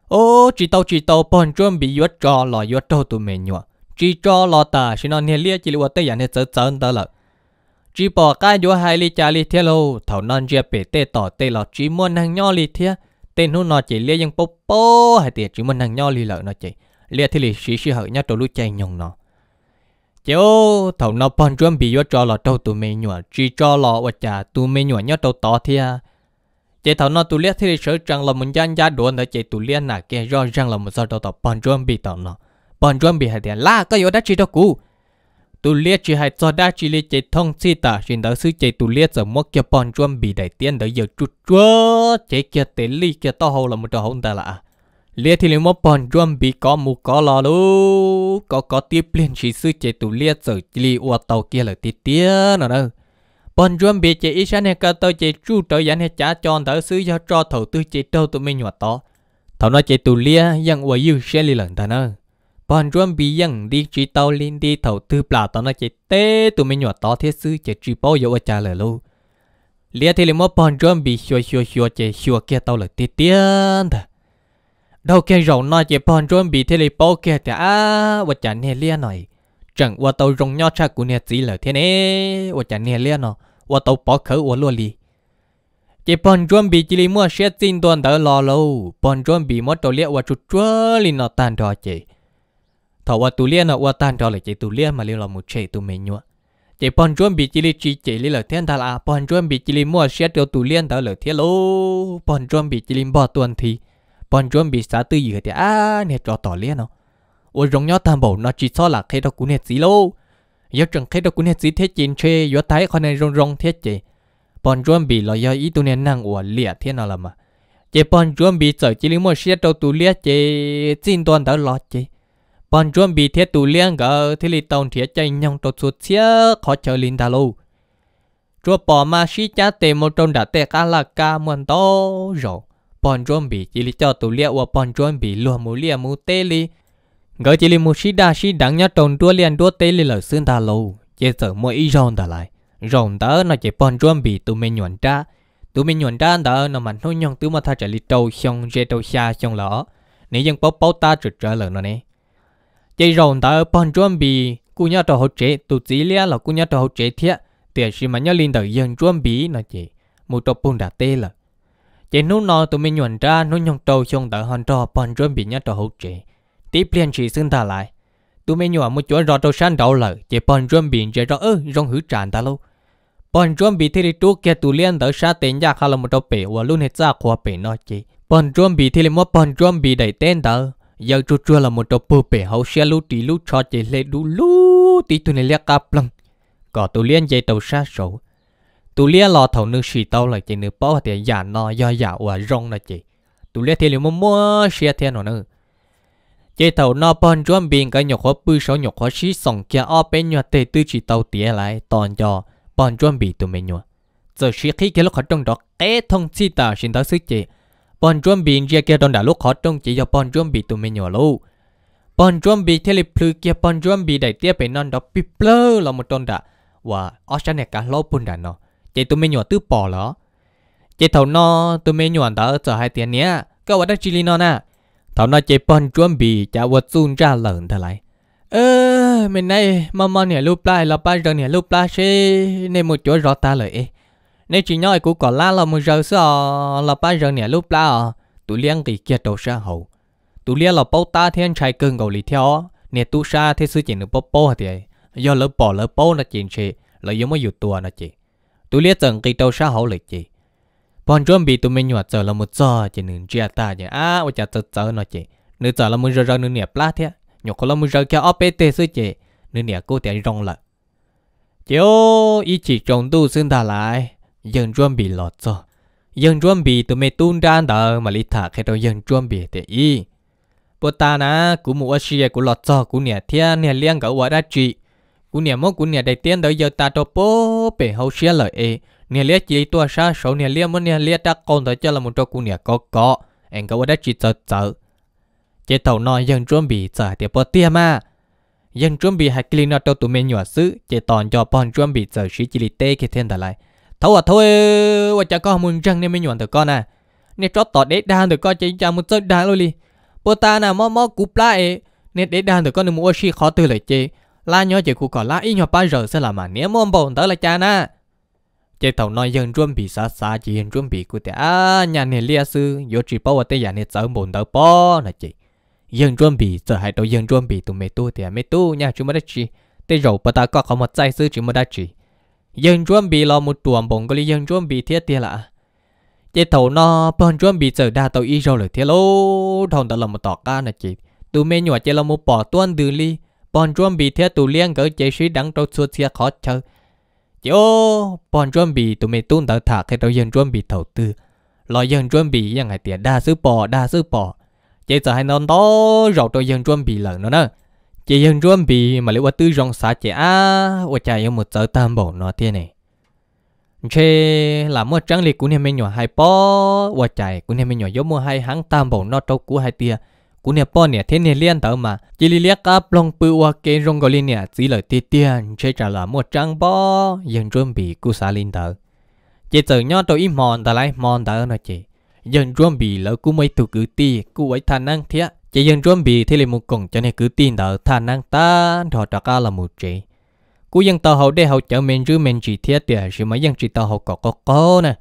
ô chỉ tàu chỉ tàu bọn chuẩn bị yuất trò lò yuất trò tụi mình nhọ chỉ cho lò ta xin nó nhẹ lia chỉ liệu tê giờ nên tới tới tới lợi chỉ bỏ cái yuất hai li cha li thế lâu thầu non chia bể tê tỏ tê lò chỉ muốn hàng nho li thế tên hú nó chỉ lia ยัง bố bố hay tiệt chỉ muốn hàng nho li lợi nó chỉ lia thì li xí xí hở nhát trâu lú chạy nhồng nó chiếu thầu nó bọn chuẩn bị yuất trò lò đâu tụi mình nhọ chỉ cho lò và cha tụi mình nhọ nhá đâu tỏ thế chế thảo nó tụi liệt thì sợ rằng là mình gian gia đồn nó chế tu liệt nà kia do rằng là một giờ đầu tập bọn chuẩn bị tao nó bọn chuẩn bị hại tiền la có yếu đã chỉ đó cũ tu liệt chỉ hại cho đã chỉ liệt chế thông si ta xin đỡ sư chế tu liệt giờ mua kia bọn chuẩn bị đại tiền đỡ giờ chút chúa chế kia tế ly kia to hậu là một trò hông ta là liệt thì liệt mua bọn chuẩn bị có mù có lò lú có có tiếp liên chỉ sư chế tu liệt giờ chỉ liệt tàu kia là tiếp tiền nữa đâu bọn chuẩn bị chỉ ít sáng hè cơ tôi chỉ chú tới dán hè trả cho đỡ xứ do cho thầu tư chỉ đâu tụi mình nhỏ to thầu nói chỉ tụ lia yang ở dưới sẽ li lần thằng ơi bọn chuẩn bị yang đi chỉ tàu lên đi thầu tư bà tao nói chỉ tê tụi mình nhỏ to thế xứ chỉ chỉ bao giờ trả lời luôn lia thì liền mất bọn chuẩn bị xua xua xua chỉ xua kia tao là tiếc tiếc đâu kia rộng nói chỉ bọn chuẩn bị thế liền bao kia thì à và trả nè lia này chẳng qua tàu rong nhau cha của nè chỉ là thế nè và trả nè lia nó và tàu bỏ khởi và lúa lì chỉ bọn bị chỉ mua xe tin toàn đỡ lo lâu bọn bị mua tàu liệt và chút chúa li nó tan đó chị thọ và tù liệt nó tan đó là chị tù mà li là một chị tụ mình chỉ bọn bị chỉ chỉ chị là thiên ta là bị chỉ li mua xe tàu tù liệt là thiên lô bọn bị chỉ bỏ tuần thì bọn bị xã tư gì thì à nè cho tàu liệt nó ôi rong nhau tam bảo nó chỉ cho là khi đó cũng nè gì lâu giờ chẳng thấy đâu cũng hết gì thế chín chê giờ thấy con này rong rong thế chị bọn chuẩn bị giờ ý tụi nên năng của lìa thế nào mà chị bọn chuẩn bị chỉ lấy một xe đâu tụi chị xin toàn đã lọt chị bọn chuẩn thế tụi lìa gỡ thế li tàu thế chạy nhong tàu suốt xe khó chờ linh ta lâu bỏ mà xí cha tề một trong đã tề cả là cả muôn to rồi bọn chuẩn chỉ lấy cho tụi lìa và bọn chuẩn mua lìa mua tê gọi chỉ li một sĩ đa sĩ đẳng nhá tròn đua liền đua tế li lở xương ta lâu chế sở mua y ròn ta lại ròn ta nó chế pon chuẩn bị tụi mình nhuận ra tụi mình nhuận ra ta nó mạnh thôi nhon tụi mà tha trở li trâu xong rê trâu xa xong lỡ nếu dân bó bó ta trượt trở lỡ nó nè chế ròn ta pon chuẩn bị cú nhá trò hỗ chế tụi chỉ lia là cú nhá trò hỗ chế thiệt tiền sĩ mà nhá linh đời dân chuẩn bị nó chế một trò pun đã tê lỡ chế nút nó tụi mình nhuận ra nút nhon trâu xong đỡ hòn trò pon chuẩn bị nhá trò hỗ chế tiếp liền chỉ xưng ta lại tụi mình nhỏ một chỗ rõ đầu san đầu lợi, chỉ bọn chuẩn bị chỉ rõ ơ rong hữu tràn ta lâu bọn chuẩn bị thì tụi kia tụi liền đỡ sa tên gia khá là một đầu bể và luôn hết ra khóa bể nó chỉ bọn chuẩn bị thì là một bọn chuẩn bị đẩy tên đỡ giờ chú chua là một đầu bù bể hậu xe lú tí lú cho chỉ lê đu lú tí tụi này liếc cáp lăng có tụi liền dây đầu sa sổ tụi liền lò thầu nước xì tàu là chỉ nước bao thì giả nó do giả và rong là chỉ tụi liền thì là một mua xe theo nó nữa chế tàu nó bọn chuẩn bị cái nhọc hóa bư sáu nhọc hóa sĩ sòng kia ở bên nhà tề tư chỉ tàu tía lại toàn cho bọn chuẩn bị tụi mình nhua giờ sĩ khi cái lúc họ trong đó cái thông chi ta xin tới sức chị bọn chuẩn bị ra kia trong đã lúc họ trong chỉ cho bọn chuẩn bị tụi mình nhua luôn bọn chuẩn bị theo lịch plư kia bọn chuẩn bị đại tiếp bên non đó bị plơ là một đòn đã và ở sáng này cả lô bún đã nó chị tụi mình nhua tứ bỏ lỡ, chị tàu nó tụi mình nhua đã ở giờ hai tiếng nhé cái quả đã chỉ nó nè Thảo nó chế bọn chuẩn bị chả vật xung ra lợn thật lại. Ơ, mình này, mà mà nè lúc lại là ba giờ nè lúc lại xê, nên một chỗ rõ ta lợi. Nên chỉ nói cũng có la là ba giờ nè lúc lại tụi liên kỳ kia đầu ra hậu. Tụi liên là bao ta thiên trái cưng gầu lì theo, nè tụ xa thế sư chỉ được bó bó thì ấy. Do lỡ bỏ lỡ bó nó chuyện chị, lỡ giống mà dù tùa nó chị. Tụi liên từng kỳ đầu ra hậu lì chị bọn chuẩn bị tụi mình nhọt chờ là một giờ chỉ nên chia ta nhỉ à ôi chả chờ chờ nó chị nửa giờ là muốn rơi rơi nửa nẹp lá thế nhọt có là muốn rơi kia ốp bê sư chị nửa nẹp cô tiền rong lại chiếu ý chỉ trồng tu xương ta lại dân chuẩn bị lọt cho dân chuẩn bị tụi mình tuôn đan đờ mà lý thả khi đâu dân chuẩn bị thì ý bữa ta nè cú mua ở cú lọt cho cú nè thế nè liên cả quả đã chị cú nè mốt cú nè đầy tiền tới giờ ta đâu bố bể hậu xia lợi nhà lia chỉ tua sa số nhà lia muốn nhà lia ta còn tới cho là một trò cú nhà có có anh có đã chỉ sợ sợ chế tàu nói dân chuẩn bị sợ thì bỏ tia mà dân chuẩn bị hai kili nó đâu tụi mình nhỏ xứ chế toàn cho bọn chuẩn bị sợ sĩ chỉ li cái thiên thêm lại thôi, à thấu và cha có muốn răng nên mình nhọn được con à nên chót tỏ đế đan được con chỉ cha muốn chơi đan luôn đi bữa ta nào mò mò cúp lá ấy nên đế đan được con đừng muốn xì khó từ lời chế la nhó chỉ cú cỏ la ít nhọ ba giờ sẽ làm mà nếu mong bồn tới là cha na chế tàu nói dân chuẩn bị xa xa chỉ hiện chuẩn bị cụ thể à nhà này lia sư vô chỉ bảo tây nhà này sợ buồn đỡ bỏ là chị dân chuẩn bị giờ hai đầu dân chuẩn bị tụi mẹ tu thì mẹ tu nhà chúng mới đã chỉ tây rồi bà ta có không một trái sư chúng mới đã chỉ dân chuẩn bị lo một tuần bồn có lý dân chuẩn bị thiết tiền là chế tàu nó bọn chuẩn bị giờ đa tàu y rồi là thiết lô thằng ta làm một tọ ca là chị tụi mẹ nhỏ chế là một bỏ tuân từ ly bọn chuẩn bị thiết tụi liên gỡ chế sĩ đắng trâu suốt xe khó chơi yo bọn chuẩn bị tụi mình tung tới thả cái đầu dân chuẩn bị đầu tư lo dân chuẩn bị như ngày tiền đa sứ bỏ, đa sứ bỏ, chỉ sợ hai non to, rồi đầu dân chuẩn bị lần nữa nữa chỉ dân chuẩn bị mà liệu tư rong xã chỉ à, và chạy ở một giờ tam bộ nó thế này chế là mua trắng liệt của nhà mình nhỏ hai bó và chạy của nhà mình nhỏ giống mua hai hãng tam bộ nó trâu của hai tia cú nè bò nè thế này liên tao mà chỉ li liếc áp long bự hoa kê rong gọi nè chỉ lời tiền tiền chơi trả là một trang bò dần chuẩn bị cú xả linh tao chỉ từ nhau tôi im mòn ta lại mòn tao nói chị dần chuẩn bị lỡ cú mấy tụ cử ti cú ấy thà năng thiệt chỉ dần chuẩn bị thế là một cổng cho nên cứ tin tao thà năng ta thọ trả ca là một chị cú dân tàu hậu để hậu chở mình rư mình chỉ thiết tiền sự mấy dân chỉ tàu hậu có có có nè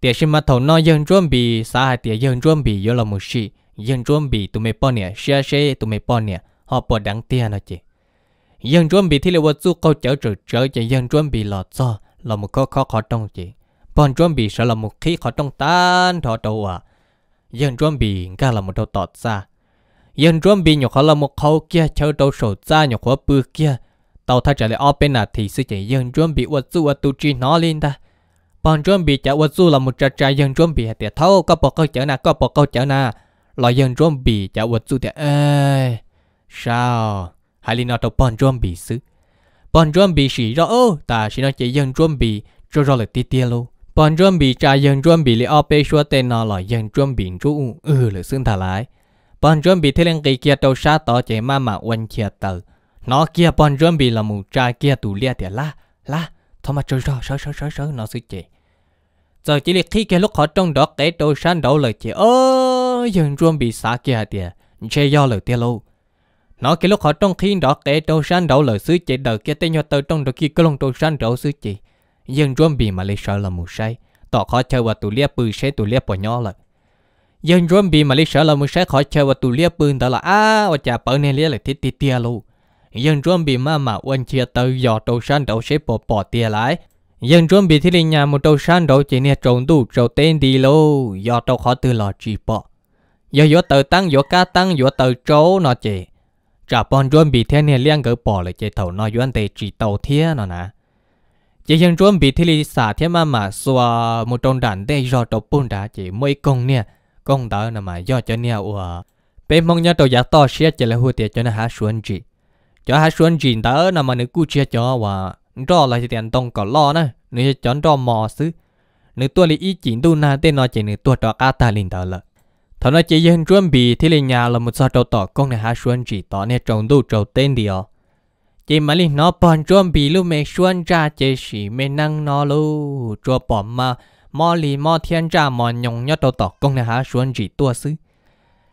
tiền sự mà thầu nó dân chuẩn bị xã hai tiền dân chuẩn bị vô là một gì yên chuẩn bị tụi mày bọn nè xe xe tụi mày bọn nè họ bỏ đắng tiền nó chị yên chuẩn bị thì là vật du câu chở chở chở, cho yên chuẩn bị lọt cho là một khó khó khó trong chị bọn chuẩn bị sợ là một khí khó trong tan thọ đầu à yên chuẩn bị cả là một đầu tọt xa yên chuẩn bị nhục họ là một khâu kia chở đầu sổ ra nhục họ bự kia tàu thay trở lại ở bên là thì sư chị yên chuẩn bị vật du vật tu chi nó lên ta bọn chuẩn bị chở vật du là một trà trà yên chuẩn bị hạt tiệt thâu có bỏ câu chở nà có bỏ câu chở nà lo dân rôm bì chả vật su tiệt ơi sao hay là nó tàu bọn rôm bì xứ bọn rôm bì xỉ rõ ô ta xỉ nó chỉ dân rôm bì cho rõ là tít tia luôn bọn rôm bì trả dân rôm bì li ở bên xua tên nó lo dân rôm bì chú ừ là xương thà lại bọn rôm bì thế lên kỳ kia tàu sa tỏ chạy ma mạ quanh kia tờ nó kia bọn rôm bì là mù trai kia tù lia tiệt la la thôi mà cho rõ sớ sớ sớ sớ nó xứ chạy giờ chỉ là khi kia lúc họ trong đó kể tàu sáng đầu lời chị ơi nó dần ruộng bị xả kia à tiệt chế do lời tiệt lâu nó cái lúc họ trong khi đó kể đầu san đầu lời xứ chế đầu kia tên nhau tới trong đầu kia cái lòng đầu san đầu xứ chế dân rung bị mà lấy sợ là mù say tỏ khó chơi và tụ lia bự sẽ tụ lia bỏ nhỏ lại dân rung bị mà lấy sợ là mù say khó chơi và tụ lia bự đó là à và chả bỡ nên lia là thiết tiệt tiệt luôn dân rung bị mà mà quên chia tới giò đầu san đầu sẽ bỏ bỏ tiệt lại dân ruộng bị thiết lên nhà một đầu san đầu chỉ nè trộn đủ trộn tên đi lô do đầu khó từ lò chỉ bỏ giờ yo tờ tăng yo ca tăng yo tự trố nó chị trả bọn chuẩn bị thế này liên gỡ bỏ lại chị tàu nó yuan tề chỉ tàu thế nó nè chị hiện chuẩn bị thế này xả thế mà mà xua một trong đàn để rồi tàu bún đã chị mấy công nè công đó nè mà do cho nè ủa bé mong nhớ tàu giả to xe chị là hùa tiệt cho nó há xuân chị cho há xuân chị đó nè mà nữ cu chia cho và rõ là tiền tông có lo nè nữ cho rõ mò xứ nữ tua lý ý chỉ đu na tên nó chỉ nữ tua đó cá ta linh đó lợi thọ nó chỉ dân chuẩn bị thì lên nhà là một sao trâu tỏ con này hạ xuân chỉ tỏ nè trồng đủ trâu tên đi ó chỉ mà lên nó bọn chuẩn bị lúc mẹ xuân ra chỉ chỉ mẹ năng nó luôn cho bỏ mà mò lì mò thiên ra mò nhung nhớ trâu tỏ con này hạ xuân chỉ tua xứ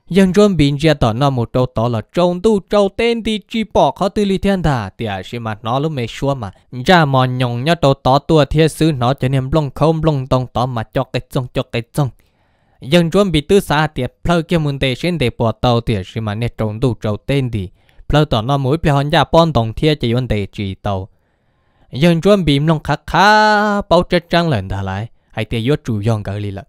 dân chuẩn bị ra tỏ nó một trâu tỏ là trồng đủ trâu tên đi chỉ bỏ khó tư lý thiên thả thì à chỉ mà nó lúc mẹ xuân mà ra mò nhung nhớ trâu tỏ tua thiên xứ nó cho nên blong không blong tông tỏ mà cho cái trông cho cái trông dân chuẩn bị tư xã tiệp plơ kia muốn để xin để bỏ tàu tiệp gì mà nét trồng đủ trầu tên đi plơ tỏ nó mũi plơ hòn nhà bon đồng thiê chỉ vấn đề chỉ tàu dân chuẩn bị mông khá khá bao chết trăng lần thà lại hãy tiệp yếu chủ dòng cái lì lợ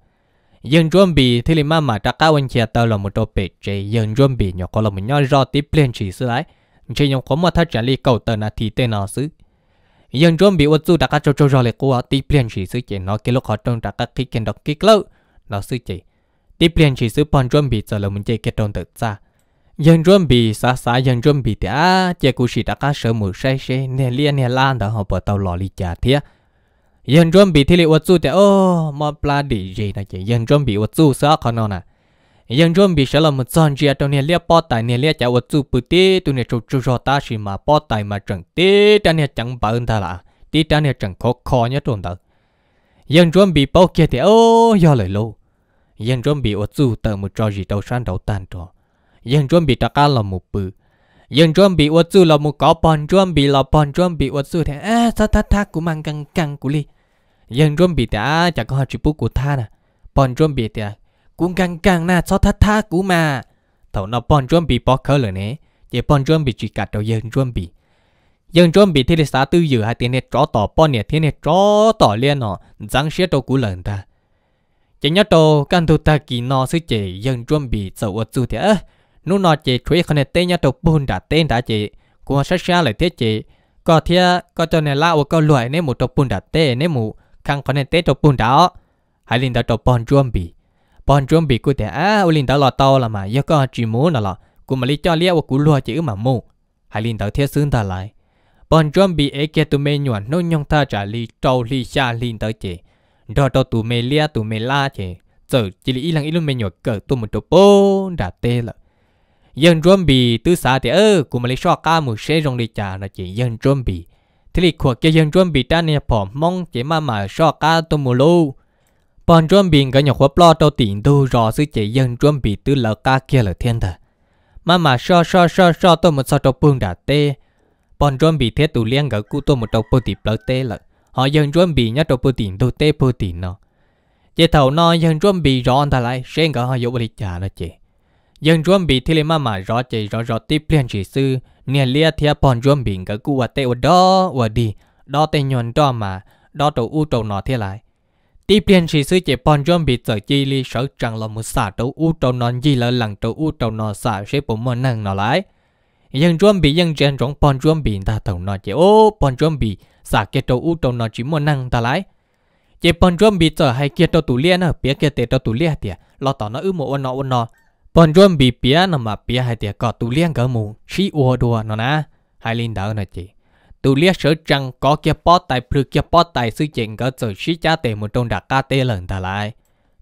dân chuẩn bị thì lì mà mà trắc cao anh chia tàu là một đồ bể chế dân chuẩn bị nhỏ có là một nhỏ rõ tiếp lên chỉ sư lại chỉ nhỏ có một thật trả lì cầu tờ là thì tên nó xứ dân chuẩn bị ôt du đã các châu châu rõ lệ của tiếp lên chỉ sư chỉ nó cái lúc họ trông đã các khi kiện đọc kích lâu 老师 chị. Tiếp liền chỉ sứ bọn chuẩn bị cho là mình chơi kết đồn tự ra. Dân chuẩn bị xa xa dân chuẩn bị thì à, chơi cụ sĩ đã cá sở mù say say, nè lia nè lan đã họ bỏ tàu lò lì chả thiệt. Dân chuẩn bị thì lì ột chú thì ô, mà bà đi gì nè chị, dân chuẩn bị ột chú sợ khó nào nè. Dân chuẩn bị sẽ là một son chia trong nè lia bỏ tài nè lia chả ột chú bự tí, tu nè chú chú cho ta xì mà bỏ tài mà chẳng tí, ta nè chẳng bảo ơn ta là, tí ta nè chẳng khó khó nhất trồn tờ. Dân chuẩn bị bao kia thì ô, do lời lâu yên chuẩn bị ô chu tờ một trò gì đầu san đầu tàn trò yên chuẩn bị đặc ca là một bự yên chuẩn bị ô chu là một có bọn chuẩn bị là bọn chuẩn bị ô chu thế à sao thắt thắt của mang căng căng của li yên chuẩn bị đã chắc có hai hạt chụp của tha nè bọn chuẩn bị thì cũng căng căng na sao thắt thắt của mà thầu nó bọn chuẩn bị bỏ khờ rồi nè chỉ bọn chuẩn bị chỉ cả đầu yên chuẩn bị dân chuẩn bị thì lịch sáu tư giờ hai tiếng này tró tỏ bọn này thế này tró tỏ liên nó răng xế đầu của lần ta chỉ nhớ đồ căn thu ta kỳ nọ sư chị dân chuẩn bị dầu ở chú thế nô nụ nọ chị chuối khăn tên nhớ đồ bùn đã tên đã chị cũng sát xa lại thế chị có thia có cho này lao có loại nên một đồ bùn đã tên nên một khăn khăn tên đồ bùn đó hãy linh đã đồ bòn chuẩn bị bòn chuẩn bị của thế á à, ô linh đã lọ to là mà do có chỉ muốn là lọ của mà lý cho lia của lúa chỉ mà mù hãy linh đã thế xương ta lại bòn chuẩn bị ấy kia tụi mình nhuận nô nhong ta trả lý trâu lý xa linh tới chị đó đó tụ mê lia tụ mê la thì giờ chỉ là ilang ilun mê nhọ cỡ tụ một chỗ bố đã tê là dân chuẩn bị tứ xã thì ơ của mình lấy ca một xe rong đi trả là chỉ dân chuẩn bị thế thì cuộc cái dân chuẩn bị ta nè phò mong chỉ mà mà so ca tụ một lô bọn chuẩn bị cái nhọ khóa lo tao tiền đâu rõ sự chỉ dân chuẩn bị tứ lợ ca kia là thiên thật mà mà so so so so tụ một so tụ bưng đã tê bọn chuẩn bị thế tụ liên gỡ cụ tụ một tụ bưng thì bơ tê là họ dân chuẩn bị nhất đồ bù tiền tế tê nó chế thầu nó dân chuẩn bị rõ ta lại xem cả họ dụ bù trả nó chế dân chuẩn bị thì lấy mà mà rõ chế rõ rõ tiếp liền chỉ sư nè lia thia bọn chuẩn bị cả cú và tê ở đó ở đi đó tê nhon đó mà đó đồ u trầu nó thế lại tiếp liền chỉ sư chế bọn chuẩn bị sợ chi li sợ rằng là một xả đồ u trầu nó gì là lằng đồ u trầu nó xả sẽ bổ mòn năng nó lại dân chuẩn bị dân trên chuẩn bọn chuẩn bị ta thầu nó chế ô bọn chuẩn bị giả kia trâu u trâu nó chỉ mua năng ta lại, chế bọn rôm bị tờ hay kia trâu tủ liên à bia kia tê trâu tủ liên tiệt lo tỏ nó ư một ôn nó ôn nó bọn rôm bị bia nó mà bia hay tiệt có tủ liên cỡ mù xí ua đùa nó nè hai linh đạo nó chị tủ liên sở trăng có kia bó tài prư kia bó tài sư chuyện cỡ rồi xí cha tê một trong đặc ca tê lần ta lại,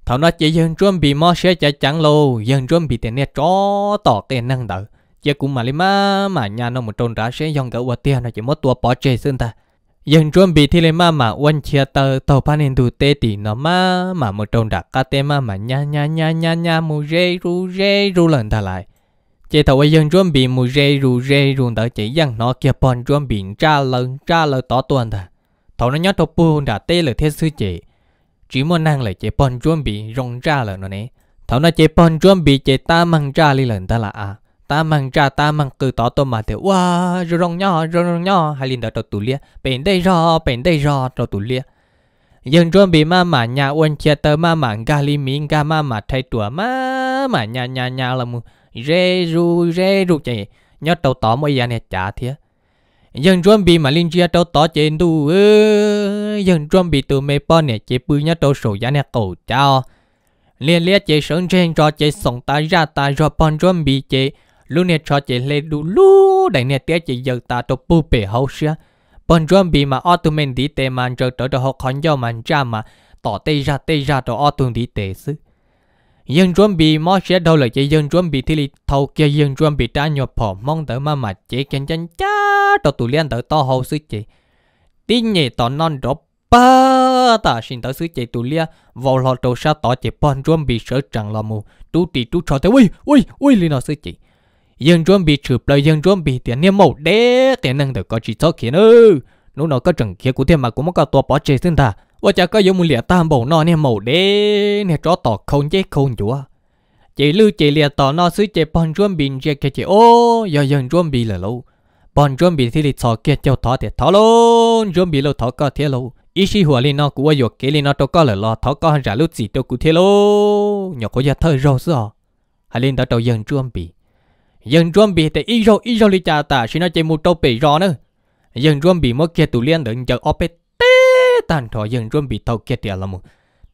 thảo nó chỉ dân rôm bị mò xe chạy chẳng lâu dân rôm bị tê nè chó tỏ tê năng đỡ chế cũng mà lima mà nhà nó một trong đã sẽ dòng gỡ ua tia nó chỉ mất tua bó chê xương ta ยังรวมบีที่เลยมาหมาวันเชียเตอร์ต่อพันเองดูเตตีเนาะมาหมาหมดตรงดักกาเตมาหมาญาญาญาญาญามูเรรูเรรูหลังทลายเจ้าตัวยังรวมบีมูเรรูเรรูเดอเจียังเนาะเกี่ยปอนรวมบีจ้าเลิงจ้าเลิงต่อตัวน่ะทอนนี้ตัวปูดักเตเลยเทสุเจ chỉ muốn năng lại chế pon chuẩn bị rong ra là nó nè thảo nó chế pon chuẩn bị chế ta mang ra li lần ta là à ta mang ra ta mang cứ tỏ tôi mà thì wow rồi rong nhỏ rồi rong nhỏ hai linh đã trâu tủ lia bên đây rò bên đây rò trâu tủ lia dân chuẩn bị mà mà nhà uốn chia tờ mà mà gà li miếng gà mà mà thay tuổi mà mà nhà nhà nhà là mu rê ru rê ru chạy nhớ trâu tỏ mỗi giờ này trả thiệt dân chuẩn bị mà linh chia trâu tỏ trên tu dân chuẩn bị từ mấy bọn này chế bự nhớ trâu sổ giá này cầu chào liên liên chế sớm trên cho chế sống ta ra ta rồi bọn chuẩn bị chế lúc này cho chị lên đủ lú đại nè tiếc chị giờ ta tổ bù bể hậu xia bọn drum bị mà automatic đi tệ mà giờ tới đó học khăn giao mà ra mà tỏ tê ra tê ra đó auto đi tệ xứ dân chuẩn bị mò sẽ đâu là chị dân chuẩn bị thì li thâu kia dân chuẩn bị ta nhập phò mong tới mà mà chị chân chân cha, đó tụi liên tới to hậu xứ chị tin nhẹ tỏ non đó ba ta xin tới xứ chị tụi lia vào lò đầu sao tỏ chị bọn chuẩn bị sợ chẳng là mù tú tì tú cho thế ui ui ui li nó xứ chị dân chuẩn bị chụp lại dân chuẩn bị tiền niêm mẫu đế tiền năng được có chỉ số kia nữa lúc nó có trần kia của thiên mà cũng có tua bỏ chế xin ta và chả có giống dùng liệt tam bổ nó niêm mẫu đế nè chó tỏ không chế không chúa chỉ lưu chỉ liệt tỏ nó xứ chế bọn chuẩn bị chế cái chỉ ô giờ dân chuẩn bị là lâu bọn chuẩn bị thì lịch sọ kia cho thọ thì thọ luôn chuẩn bị lâu thọ có thế lâu ý chí hòa lên nó của yo kế lên nó cho có là lo thọ có trả lúc gì đâu cụ thế lâu nhỏ có giờ thơ rồi sao hãy lên đã đầu dân chuẩn bị dân chuẩn bị thì ít rồi ít rồi đi cha ta chỉ nói chơi một trâu bị rõ nữa dân chuẩn bị mất kia tụ liên đừng chờ óp hết tê tàn thọ dân chuẩn bị tàu kia tiền là một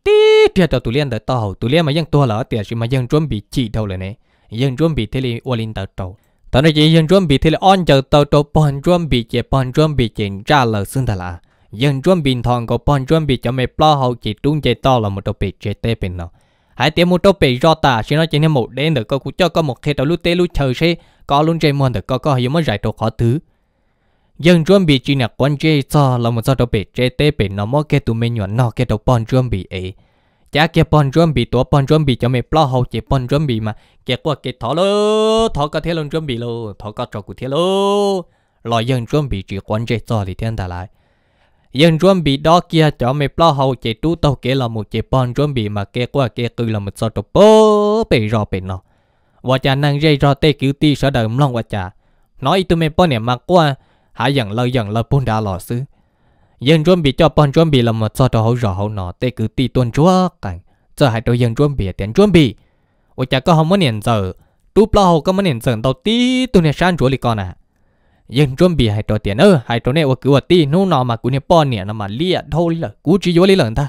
tí tiền tàu tụ liên đợi tàu tụ liên mà dân tua lỡ tiền chỉ mà dân chuẩn bị chỉ đâu rồi nè dân chuẩn bị thế là ô linh tàu tàu tao nói chỉ dân chuẩn bị thế là on chờ tàu tàu bọn chuẩn bị chế bọn chuẩn bị chế ra lời xưng thà, là dân chuẩn bị thằng có bọn chuẩn bị cho mẹ plo hậu chỉ đúng chế to là một tàu bị chế tê bên nào hãy tiêm một trâu bể rõ tả chỉ nói chỉ nên một đến được có cũng cho có một khi đầu lúc tê lúc chờ xe có luôn chơi mòn được có có hiểu mới giải đồ khó thứ dân chuẩn bị chỉ là quan chế cho là một sao trâu bị chế tê bị nó mới cái tụi mình nhọn nó cái đầu bọn chuẩn bị ấy chả kia bọn chuẩn bị tổ bọn chuẩn bị cho mình lo hậu chế bọn chuẩn bị mà kia qua kia thọ lô thọ có thế luôn chuẩn bị lô thọ có cho cụ thế lô lo dân chuẩn bị chỉ quan chế cho thì thiên ta lại dân chuẩn bị đó kia cho mày lo hậu chế tú tàu kia là một chế bọn chuẩn bị mà kia qua kia cứ là một sao tàu bố bể rõ bể nó và cha năng dây rò tê cứu ti sợ đời mong và cha nói tụi mày bọn này mà qua hãy dặn lời dặn lời bún đã lò xứ dân chuẩn bị cho bọn chuẩn bị là một sao tàu hậu rõ hậu nó tê cứu ti tuần chúa cảnh giờ hãy đôi dân chuẩn bị tiền chuẩn bị và cha có không muốn nhận giờ tú lo hậu có muốn nhận giờ tàu tí tụi này sang chúa lì con à yên chuẩn bị hai trò tiền ơ hai trò này cứ tí nô nọ mà cứ nè bỏ nè nó lia thôi là cứ chỉ vô lấy lần ta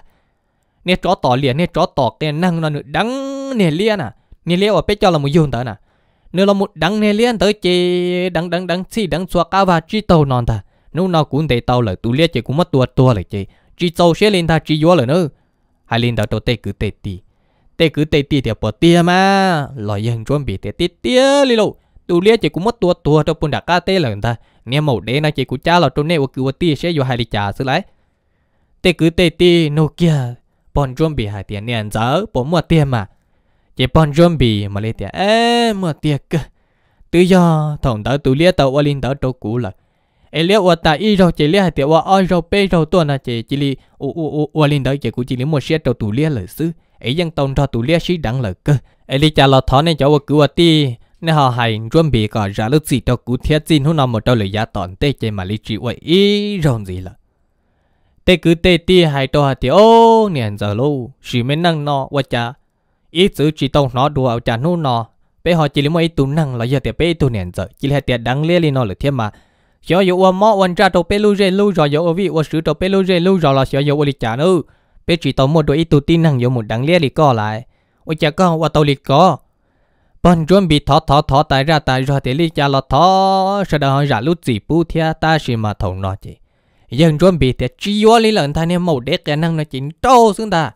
nè chó tỏ lia nè chó tỏ cái năng nó nữa đắng nè lia nè nè lia ở bên cho là một dùng nè nếu là một đắng nè lia tới chê đắng đắng đắng xì đắng xua cá và chỉ tàu non ta nô nọ cũng để tàu là tu lia chỉ cũng mất tua tua là chê chỉ tàu sẽ lên ta chỉ vô là nữa hai lên đó đầu tê cứ tê tì tê cứ tê tì thì bỏ tia mà lo yên chuẩn bị tê tì tia li lộ tu lia chỉ cũng mất tua tua cho bún đã cá tê là người ta nè màu đen này chỉ cũng cha là trong này ô cứ ti sẽ vô hai đi trả xứ lại tê cứ tê ti nô kia bọn chuẩn bị hai tiền nè giờ bọn mua tiền mà chỉ bọn chuẩn bị mà lấy tiền ê mua tiền cơ tự do thằng đó tu lia tàu ô linh đó trâu cũ là ê lia ô ta y rồi chỉ lia hai tiền ô o rồi bê rồi tua là chỉ chỉ li ô ô ô linh đó chỉ cũng chỉ li mua xe trâu tu lia là xứ ấy dân tông cho tu lia sĩ đẳng là cơ ê li cha là thọ nên cháu ô cứ ô tì nè họ hay chuẩn bị cả ra lúc gì đâu cũng thiết tin hôm nào một đâu lời giá tòn tê chơi mà lý trí vậy ý rồi gì là tê cứ tê ti hay đâu thì ô nè giờ lâu chỉ mới năng nó quá cha ý chữ chỉ tông nó đùa ở cha nô nó bé họ chỉ lấy mấy tu năng là giờ thì bé tu nè giờ chỉ là tiền đắng lia li nó là thiết mà xóa dụ ô mò quan tra đâu bê lưu rê lưu rồi dụ ô vị ô sứ đâu bê lưu rê lưu rồi là xóa dụ ô lý cha nữa bé chỉ tông một đôi ý tu tin năng dụ một đắng lia li co lại ôi cha con qua tàu li co bọn chuẩn bị thọ thọ thọ tại ra tại ra thì lý cha là thọ sau đó ra lúc gì bu thia ta chỉ mà thầu nó chị dân chuẩn bị thì chỉ có lý lần thay nên màu đét cái năng nó chính to xuống ta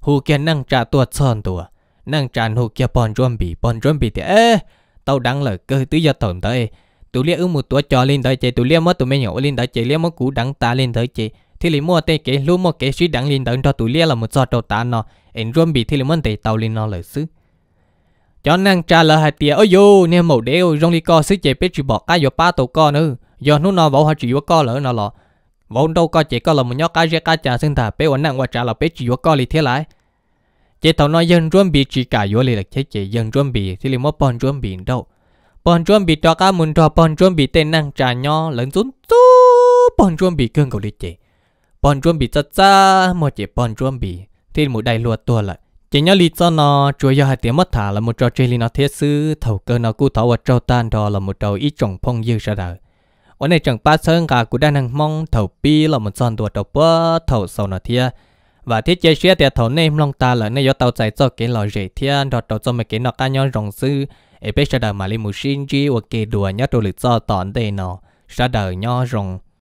hù kia năng trả tua sơn tua năng trả hù kia bọn chuẩn bị bọn chuẩn bị thì ê tao đang lời cơ tứ giờ tổng tới tụi lia ư một tuổi cho lên tới chị tụi lia mất tụi mấy nhậu lên tới chị lia mất cũ đắng ta lên tới chị thì lấy mua tê kế luôn mua cái suy đắng lên tới cho tụi lia là một giọt đầu ta nó em chuẩn bị thì lấy mất tê tao lên nó lời xứ cho năng trả lời hai tia ôi dù nè màu đeo rong đi co sức chạy biết chì bỏ cá vô ba tổ co nữa giờ nó nó vào hai chịu co lỡ nó lọ vốn đâu co chỉ co là một nhóc cá ra cá trả sinh thà bé ổn năng qua trả là bé chịu co lì thế lại chế tàu nói dân chuẩn bị chỉ cả vô lì là chế chế dân chuẩn bị thì liền mất bọn chuẩn bị đâu bọn chuẩn bị cho cá muốn cho bọn chuẩn bị tên năng trả nho lớn xuống tu bọn chuẩn bị cương cầu lì chế bọn chuẩn bị chắc cha một chế bọn chuẩn bị thì một đầy lùa tua lại chỉ nhớ lý do nó chúa do hai tiếng mất thả là một trò chơi lý nó thiết sư thầu cơ nó cú thảo và trâu tan đó là một trò ít trọng phong dư ra đời ở này chẳng ba sơn cả cú đang hàng mong thầu pi là một son đùa đầu bơ thầu sau nó thia và thiết chế xe thì thầu này long ta là nơi do tàu chạy cho cái lò rễ thiên đọt đầu cho mấy cái nó ca nhau rồng sư ở bên ra đời mà lý một sinh chi và kề đùa nhớ đồ lý do tọn đây nó ra đời nhau rộng